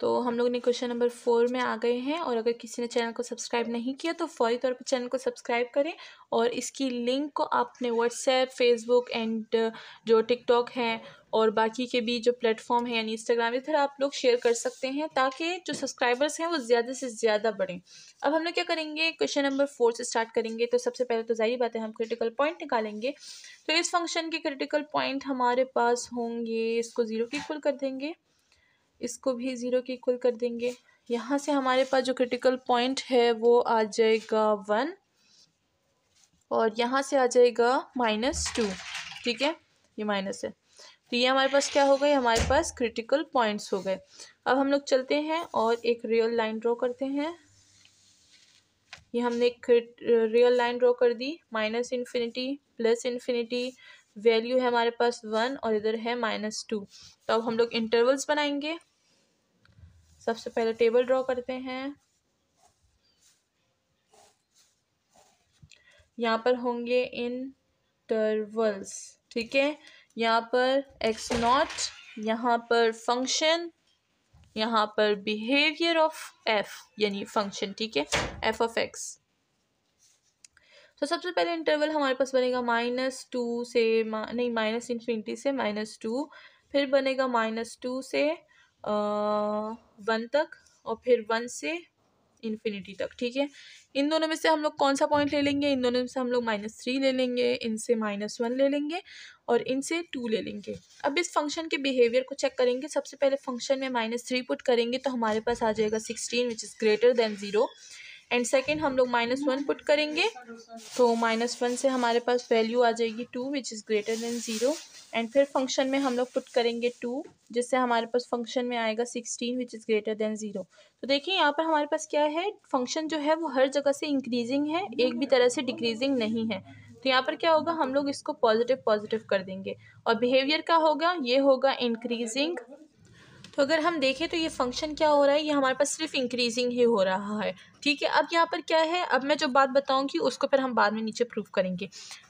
तो हम लोग ने क्वेश्चन नंबर फोर में आ गए हैं और अगर किसी ने चैनल को सब्सक्राइब नहीं किया तो फौरी तौर पर चैनल को सब्सक्राइब करें और इसकी लिंक को आपने व्हाट्सएप फेसबुक एंड जो टिकटॉक है और बाकी के भी जो प्लेटफॉर्म है यानी इंस्टाग्राम इधर आप लोग शेयर कर सकते हैं ताकि जो सब्सक्राइबर्स हैं वो ज़्यादा से ज़्यादा बढ़ें अब हम लोग क्या करेंगे क्वेश्चन नंबर फोर से स्टार्ट करेंगे तो सबसे पहले तो जाहिर बात है हम क्रिटिकल पॉइंट निकालेंगे तो इस फंक्शन के क्रिटिकल पॉइंट हमारे पास होंगे इसको ज़ीरो की इक्वल कर देंगे इसको भी ज़ीरो के इक्वल कर देंगे यहाँ से हमारे पास जो क्रिटिकल पॉइंट है वो आ जाएगा वन और यहाँ से आ जाएगा माइनस टू ठीक है ये माइनस है तो ये हमारे पास क्या हो गए हमारे पास क्रिटिकल पॉइंट्स हो गए अब हम लोग चलते हैं और एक रियल लाइन ड्रॉ करते हैं ये हमने एक रियल लाइन ड्रॉ कर दी minus infinity plus infinity value है हमारे पास वन और इधर है माइनस टू तो अब हम लोग इंटरवल्स बनाएंगे सबसे पहले टेबल ड्रॉ करते हैं यहाँ पर होंगे इंटरवल्स ठीक है यहाँ पर एक्स नॉट यहाँ पर फंक्शन यहाँ पर बिहेवियर ऑफ एफ यानी फंक्शन ठीक है एफ ऑफ एक्स तो सबसे पहले इंटरवल हमारे पास बनेगा माइनस टू से नहीं माइनस इन्फिनिटी से माइनस टू फिर बनेगा माइनस टू से वन तक और फिर वन से इन्फिनिटी तक ठीक है इन दोनों में से हम लोग कौन सा पॉइंट ले लेंगे इन दोनों में से हम लोग माइनस थ्री ले लेंगे इनसे माइनस वन ले लेंगे और इनसे टू ले लेंगे अब इस फंक्शन के बिहेवियर को चेक करेंगे सबसे पहले फंक्शन में माइनस थ्री पुट करेंगे तो हमारे पास आ जाएगा sixteen which is greater than zero and second हम लोग माइनस वन पुट करेंगे तो माइनस वन से हमारे पास वैल्यू आ जाएगी two which is greater than zero and फिर फंक्शन में हम लोग पुट करेंगे टू जिससे हमारे पास फंक्शन में आएगा sixteen which is greater than zero तो देखिए यहाँ पर हमारे पास क्या है फंक्शन जो है वो हर जगह से इंक्रीजिंग है एक भी तरह से डिक्रीजिंग नहीं है तो यहाँ पर क्या होगा हम लोग इसको पॉजिटिव पॉजिटिव कर देंगे और बिहेवियर का होगा ये होगा इंक्रीजिंग तो अगर हम देखें तो ये फंक्शन क्या हो रहा है ये हमारे पास सिर्फ इंक्रीजिंग ही हो रहा है ठीक है अब यहाँ पर क्या है अब मैं जो बात बताऊँगी उसको फिर हम बाद में नीचे प्रूव करेंगे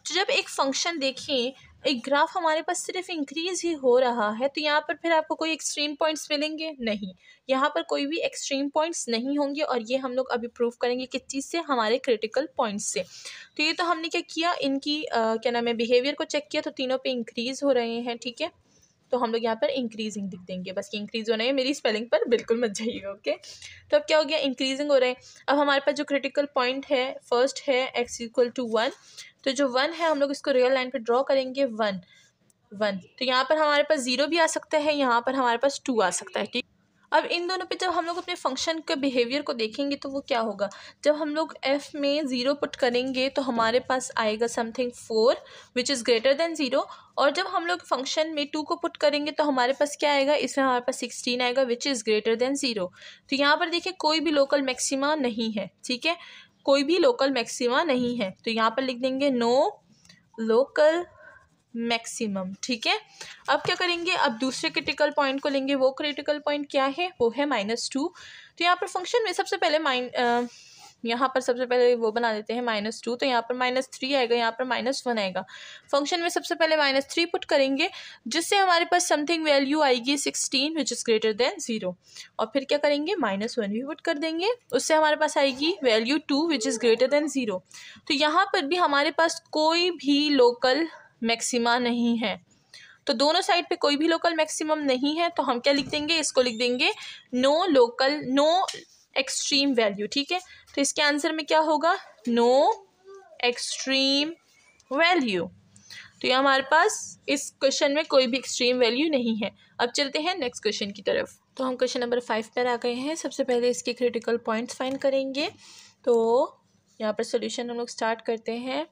तो जब एक फंक्शन देखें एक ग्राफ हमारे पास सिर्फ इंक्रीज ही हो रहा है तो यहाँ पर फिर आपको कोई एक्सट्रीम पॉइंट्स मिलेंगे नहीं यहाँ पर कोई भी एक्सट्रीम पॉइंट्स नहीं होंगे और ये हम लोग अभी प्रूव करेंगे किस चीज़ से हमारे क्रिटिकल पॉइंट्स से तो ये तो हमने क्या किया इनकी आ, क्या नाम है बिहेवियर को चेक किया तो तीनों पे इंक्रीज़ हो रहे हैं ठीक है तो हम लोग यहाँ पर इंक्रीजिंग दिख देंगे बस ये इंक्रीज हो रहे हैं मेरी स्पेलिंग पर बिल्कुल मत जाइए ओके तो अब क्या हो गया इंक्रीजिंग हो रहे हैं अब हमारे पास जो क्रिटिकल पॉइंट है फर्स्ट है एक्स इक्वल टू वन तो जो वन है हम लोग इसको रियल लाइन पर ड्रॉ करेंगे वन वन तो यहाँ पर हमारे पास ज़ीरो भी आ सकता है यहाँ पर हमारे पास टू आ सकता है ठीक अब इन दोनों पे जब हम लोग अपने फंक्शन के बिहेवियर को देखेंगे तो वो क्या होगा जब हम लोग एफ में ज़ीरो पुट करेंगे तो हमारे पास आएगा something four which is greater than zero और जब हम लोग फंक्शन में टू को पुट करेंगे तो हमारे पास क्या आएगा इसमें हमारे पास सिक्सटीन आएगा which is greater than zero तो यहाँ पर देखिए कोई भी लोकल मैक्सिमा नहीं है ठीक है कोई भी लोकल मैक्सिमा नहीं है तो यहाँ पर लिख देंगे नो लोकल मैक्सिमम ठीक है अब क्या करेंगे अब दूसरे क्रिटिकल पॉइंट को लेंगे वो क्रिटिकल पॉइंट क्या है वो है माइनस टू तो यहाँ पर फंक्शन में सबसे पहले माइन यहाँ पर सबसे पहले वो बना देते हैं माइनस टू तो यहाँ पर माइनस थ्री आएगा यहाँ पर माइनस वन आएगा फंक्शन में सबसे पहले माइनस थ्री पुट करेंगे जिससे हमारे पास समथिंग वैल्यू आएगी sixteen which is greater than zero और फिर क्या करेंगे माइनस वन भी पुट कर देंगे उससे हमारे पास आएगी value two which is greater than zero तो यहाँ पर भी हमारे पास कोई भी लोकल मैक्सिमा नहीं है तो दोनों साइड पे कोई भी लोकल मैक्सिमम नहीं है तो हम क्या लिख देंगे इसको लिख देंगे no local no extreme value ठीक है तो इसके आंसर में क्या होगा नो एक्सट्रीम वैल्यू तो ये हमारे पास इस क्वेश्चन में कोई भी एक्सट्रीम वैल्यू नहीं है अब चलते हैं नेक्स्ट क्वेश्चन की तरफ तो हम क्वेश्चन नंबर फाइव पर आ गए हैं सबसे पहले इसके क्रिटिकल पॉइंट्स फाइंड करेंगे तो यहाँ पर सोल्यूशन हम लोग स्टार्ट करते हैं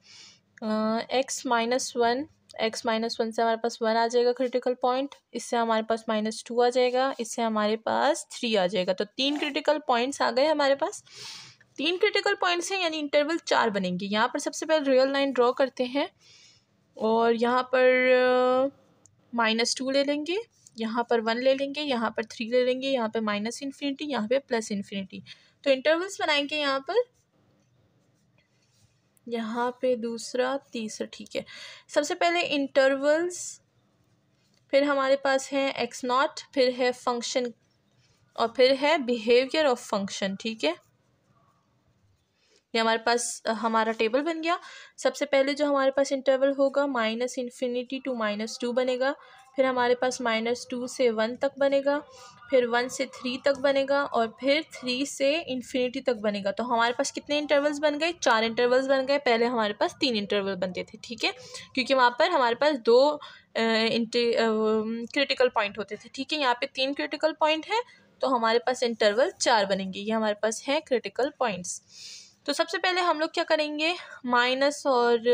X minus one X minus one से हमारे पास वन आ जाएगा क्रिटिकल पॉइंट इससे हमारे पास माइनस टू आ जाएगा इससे हमारे पास थ्री आ जाएगा तो तीन क्रिटिकल पॉइंट्स आ गए हमारे पास तीन क्रिटिकल पॉइंट्स हैं यानी इंटरवल चार बनेंगे यहाँ पर सबसे पहले रियल लाइन ड्रॉ करते हैं और यहाँ पर माइनस टू ले लेंगे यहाँ पर वन ले लेंगे यहाँ पर थ्री ले लेंगे यहाँ पर माइनस इन्फिनिटी यहाँ पर प्लस इन्फिनिटी तो इंटरवल्स बनाएंगे यहाँ पर यहाँ पे दूसरा तीसरा ठीक है सबसे पहले इंटरवल्स फिर हमारे पास है एक्स नॉट फिर है फंक्शन और फिर है बिहेवियर ऑफ फंक्शन ठीक है ये हमारे पास हमारा टेबल बन गया सबसे पहले जो हमारे पास इंटरवल होगा minus infinity to minus two बनेगा फिर हमारे पास माइनस टू से वन तक बनेगा फिर वन से थ्री तक बनेगा और फिर थ्री से इन्फिनिटी तक बनेगा तो हमारे पास कितने इंटरवल्स बन गए चार इंटरवल्स बन गए पहले हमारे पास तीन इंटरवल बनते थे ठीक है क्योंकि वहाँ पर हमारे पास दो क्रिटिकल पॉइंट होते थे ठीक है यहाँ पे तीन क्रिटिकल पॉइंट है तो हमारे पास इंटरवल चार बनेंगे ये हमारे पास हैं क्रिटिकल पॉइंट्स तो सबसे पहले हम लोग क्या करेंगे माइनस और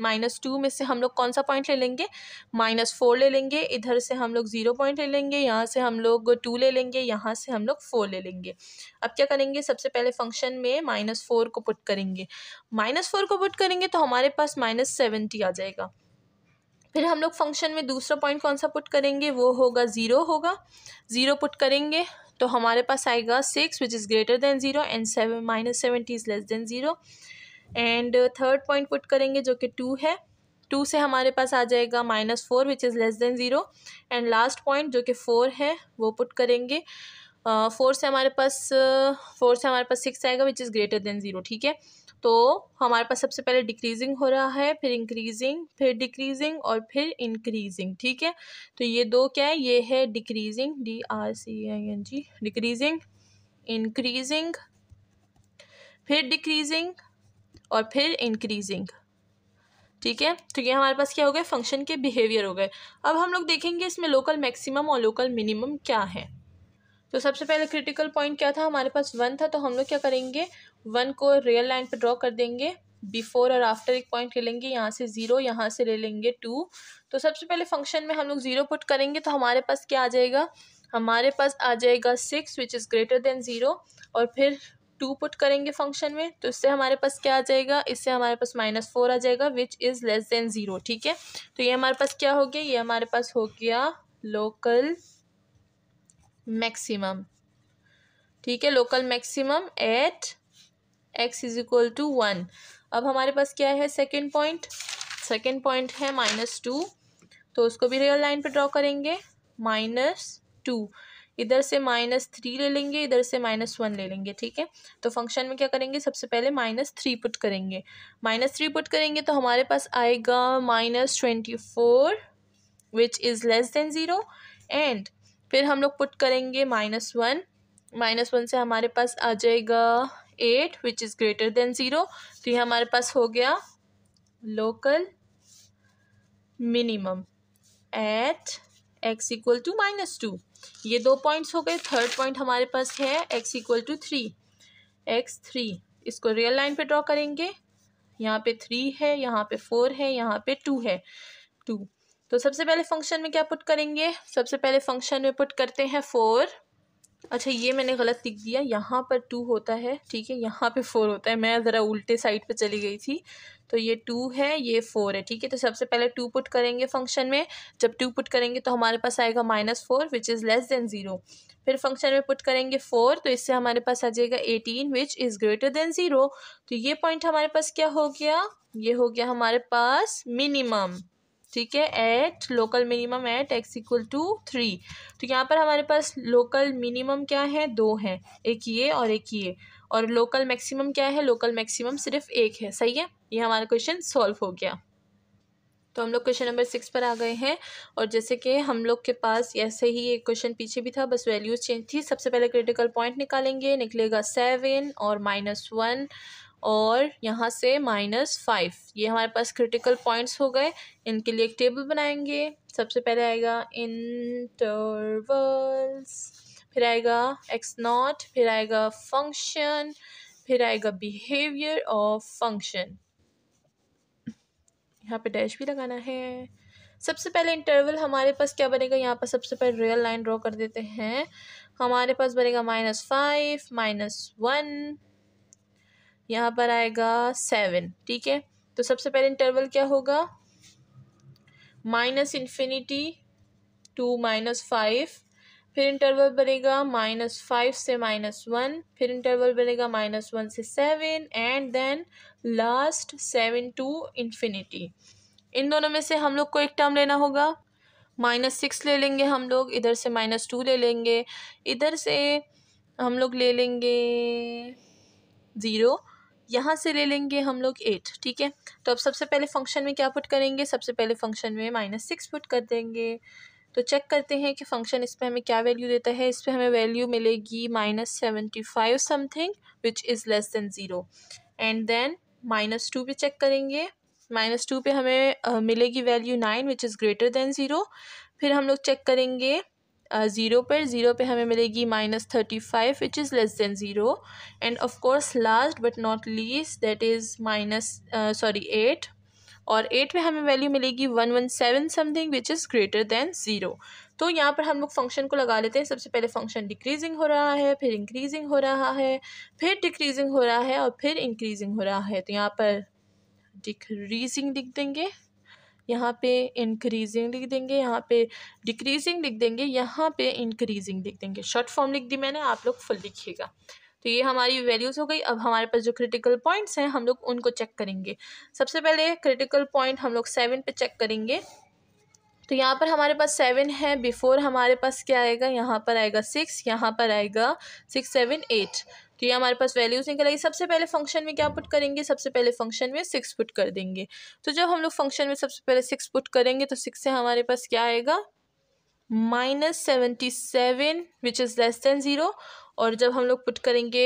माइनस टू में से हम लोग कौन सा पॉइंट ले लेंगे माइनस फोर ले लेंगे इधर से हम लोग ज़ीरो पॉइंट ले लेंगे यहाँ से हम लोग टू ले लेंगे यहाँ से हम लोग फोर ले लेंगे अब क्या करेंगे सबसे पहले फंक्शन में माइनस फोर को पुट करेंगे माइनस फोर को पुट करेंगे तो हमारे पास माइनस सेवेंटी आ जाएगा फिर हम लोग फंक्शन में दूसरा पॉइंट कौन सा पुट करेंगे वो होगा ज़ीरो होगा ज़ीरो पुट करेंगे तो हमारे पास आएगा six which is greater than zero and seven minus seventy is less than zero and third point put करेंगे जो कि टू है टू से हमारे पास आ जाएगा minus four which is less than zero and last point जो कि फ़ोर है वो पुट करेंगे फोर uh, से हमारे पास फोर uh, से हमारे पास सिक्स आएगा which is greater than zero ठीक है तो हमारे पास सबसे पहले डिक्रीजिंग हो रहा है फिर इंक्रीजिंग फिर डिक्रीजिंग और फिर इंक्रीजिंग ठीक है तो ये दो क्या है ये है decreasing D R C I N G decreasing increasing फिर डिक्रीजिंग और फिर इंक्रीजिंग ठीक है तो ये हमारे पास क्या हो गया फंक्शन के बिहेवियर हो गए अब हम लोग देखेंगे इसमें लोकल मैक्सिमम और लोकल मिनिमम क्या है तो सबसे पहले क्रिटिकल पॉइंट क्या था हमारे पास वन था तो हम लोग क्या करेंगे वन को रियल लाइन पर ड्रॉ कर देंगे बिफोर और आफ्टर एक पॉइंट ले लेंगे यहाँ से ज़ीरो यहाँ से ले लेंगे टू तो सबसे पहले फंक्शन में हम लोग ज़ीरो पुट करेंगे तो हमारे पास क्या आ जाएगा हमारे पास आ जाएगा six which is greater than zero और फिर टू पुट करेंगे फंक्शन में तो इससे हमारे पास क्या आ जाएगा इससे हमारे पास माइनस फोर आ जाएगा which is less than zero ठीक है तो ये हमारे पास क्या हो गया ये हमारे पास हो गया लोकल मैक्सिमम ठीक है local maximum at X is equal to one अब हमारे पास क्या है सेकेंड पॉइंट सेकेंड पॉइंट है माइनस टू तो उसको भी रियल लाइन पे ड्रॉ करेंगे माइनस टू इधर से माइनस थ्री ले लेंगे इधर से माइनस वन ले लेंगे ठीक है तो फंक्शन में क्या करेंगे सबसे पहले माइनस थ्री पुट करेंगे माइनस थ्री पुट करेंगे तो हमारे पास आएगा minus twenty four which is less than zero and फिर हम लोग पुट करेंगे माइनस वन माइनस वन से हमारे पास आ जाएगा eight which is greater than zero तो ये हमारे पास हो गया local minimum at X equal to minus two ये दो पॉइंट्स हो गए थर्ड पॉइंट हमारे पास है X equal to three X three इसको रियल लाइन पे ड्रॉ करेंगे यहाँ पे थ्री है यहाँ पे फोर है यहाँ पे टू है टू तो सबसे पहले फंक्शन में क्या पुट करेंगे सबसे पहले फंक्शन में पुट करते हैं फोर अच्छा ये मैंने गलत लिख दिया यहाँ पर टू होता है ठीक है यहाँ पे फोर होता है मैं ज़रा उल्टे साइड पे चली गई थी तो ये टू है ये फोर है ठीक है तो सबसे पहले टू पुट करेंगे फंक्शन में जब टू पुट करेंगे तो हमारे पास आएगा minus four which is less than zero फिर फंक्शन में पुट करेंगे फोर तो इससे हमारे पास आ जाएगा eighteen which is greater than zero तो ये पॉइंट हमारे पास क्या हो गया ये हो गया हमारे पास मिनिमम ठीक है at local minimum at X equal to three तो यहाँ पर हमारे पास लोकल मिनिमम क्या है दो है एक ये और एक ये और लोकल मैक्सिमम क्या है लोकल मैक्सिमम सिर्फ एक है सही है ये हमारा क्वेश्चन सॉल्व हो गया तो हम लोग क्वेश्चन नंबर सिक्स पर आ गए हैं और जैसे कि हम लोग के पास ऐसे ही एक क्वेश्चन पीछे भी था बस वैल्यूज़ चेंज थी सबसे पहले क्रिटिकल पॉइंट निकालेंगे निकलेगा सेवन और माइनस वन और यहाँ से माइनस फाइव ये हमारे पास क्रिटिकल पॉइंट्स हो गए इनके लिए एक टेबल बनाएंगे सबसे पहले आएगा इंटरवल्स फिर आएगा एक्स नॉट फिर आएगा फंक्शन फिर आएगा बिहेवियर ऑफ फंक्शन यहाँ पे डैश भी लगाना है सबसे पहले इंटरवल हमारे पास क्या बनेगा यहाँ पर सबसे पहले रियल लाइन ड्रॉ कर देते हैं हमारे पास बनेगा माइनस फाइव माइनस वन यहाँ पर आएगा सेवन ठीक है तो सबसे पहले इंटरवल क्या होगा minus infinity to minus five फिर इंटरवल बनेगा माइनस फाइव से माइनस वन फिर इंटरवल बनेगा माइनस वन से seven and then last seven to infinity इन दोनों में से हम लोग को एक टर्म लेना होगा माइनस सिक्स ले लेंगे हम लोग इधर से माइनस टू ले लेंगे इधर से हम लोग ले लेंगे ज़ीरो यहाँ से ले लेंगे हम लोग एट ठीक है तो अब सबसे पहले फंक्शन में क्या पुट करेंगे सबसे पहले फंक्शन में माइनस सिक्स पुट कर देंगे तो चेक करते हैं कि फंक्शन इस पर हमें क्या वैल्यू देता है इस पर हमें वैल्यू मिलेगी minus seventy five something which is less than zero and then minus two पर चेक करेंगे माइनस टू पर हमें uh, मिलेगी value nine which is greater than zero फिर हम लोग चेक करेंगे ज़ीरो पर ज़ीरो पे हमें मिलेगी minus thirty five which is less than zero and of course last but not least that is minus sorry eight और एट पे हमें वैल्यू मिलेगी one one seven something which is greater than zero तो यहाँ पर हम लोग function को लगा लेते हैं सबसे पहले फंक्शन डिक्रीजिंग हो रहा है फिर इंक्रीजिंग हो रहा है फिर डिक्रीजिंग हो रहा है और फिर इंक्रीजिंग हो रहा है तो यहाँ पर डिक्रीजिंग लिख देंगे यहाँ पे इंक्रीजिंग लिख देंगे यहाँ पे डिक्रीजिंग लिख देंगे यहाँ पे इंक्रीजिंग लिख देंगे शॉर्ट फॉर्म लिख दी मैंने आप लोग फुल लिखिएगा तो ये हमारी वैल्यूज़ हो गई अब हमारे पास जो क्रिटिकल पॉइंट्स हैं हम लोग उनको चेक करेंगे सबसे पहले क्रिटिकल पॉइंट हम लोग सेवन पे चेक करेंगे तो यहाँ पर हमारे पास सेवन है बिफोर हमारे पास क्या आएगा यहाँ पर आएगा सिक्स यहाँ पर आएगा सिक्स सेवन एट तो ये हमारे पास वैल्यूज़ निकल आई सबसे पहले फंक्शन में क्या पुट करेंगे सबसे पहले फंक्शन में सिक्स पुट कर देंगे तो जब हम लोग फंक्शन में सबसे पहले सिक्स पुट करेंगे तो सिक्स से हमारे पास क्या आएगा minus seventy seven which is less than zero और जब हम लोग पुट करेंगे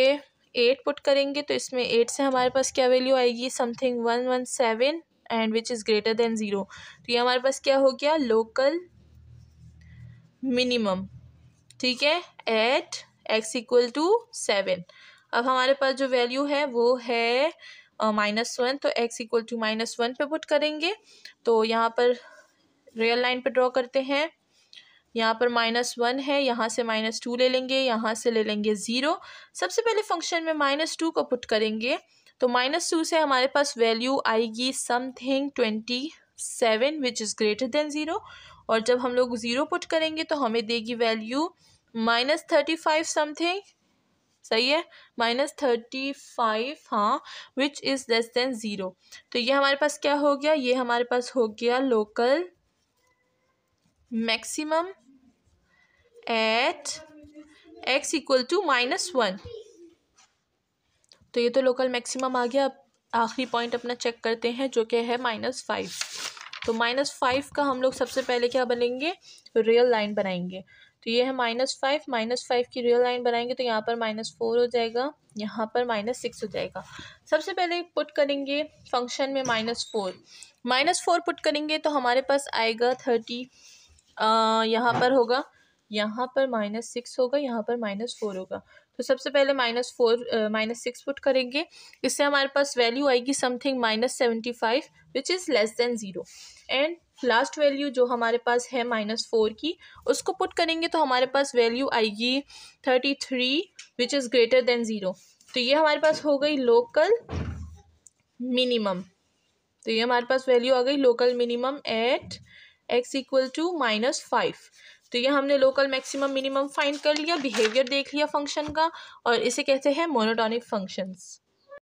एट पुट करेंगे तो इसमें एट से हमारे पास क्या वैल्यू आएगी something one one seven and which is greater than zero तो ये हमारे पास क्या हो गया लोकल मिनिमम ठीक है at X equal to seven अब हमारे पास जो वैल्यू है वो है माइनस वन तो X equal to minus one पे पुट करेंगे तो यहाँ पर रियल लाइन पे ड्रॉ करते हैं यहाँ पर माइनस वन है यहाँ से माइनस टू ले लेंगे यहाँ से ले लेंगे ज़ीरो सबसे पहले फंक्शन में माइनस टू को पुट करेंगे तो माइनस टू से हमारे पास वैल्यू आएगी something twenty seven which is greater than zero और जब हम लोग ज़ीरो पुट करेंगे तो हमें देगी value minus thirty five something सही है माइनस थर्टी फाइव हाँ which is less than zero तो ये हमारे पास क्या हो गया ये हमारे पास हो गया local maximum at X equal to minus one तो ये तो लोकल मैक्सिमम आ गया अब आखिरी पॉइंट अपना चेक करते हैं जो कि है माइनस फाइव तो माइनस फाइव का हम लोग सबसे पहले क्या बनेंगे रियल लाइन बनाएंगे तो ये है माइनस फाइव माइनस फाइव की रियल लाइन बनाएंगे तो यहाँ पर माइनस फोर हो जाएगा यहाँ पर माइनस सिक्स हो जाएगा सबसे पहले पुट करेंगे फंक्शन में minus four minus four put करेंगे तो हमारे पास आएगा थर्टी यहाँ पर होगा यहाँ पर माइनस सिक्स होगा यहाँ पर माइनस फोर होगा तो सबसे पहले minus four minus six put करेंगे इससे हमारे पास वैल्यू आएगी something minus seventy five which is less than zero and last value जो हमारे पास है माइनस फोर की उसको पुट करेंगे तो हमारे पास वैल्यू आएगी thirty three which is greater than zero तो ये हमारे पास हो गई लोकल मिनिमम तो ये हमारे पास वैल्यू आ गई local minimum at X equal to minus five तो ये हमने लोकल मैक्सिमम मिनिमम फाइंड कर लिया बिहेवियर देख लिया फंक्शन का और इसे कहते हैं मोनोटॉनिक फंक्शंस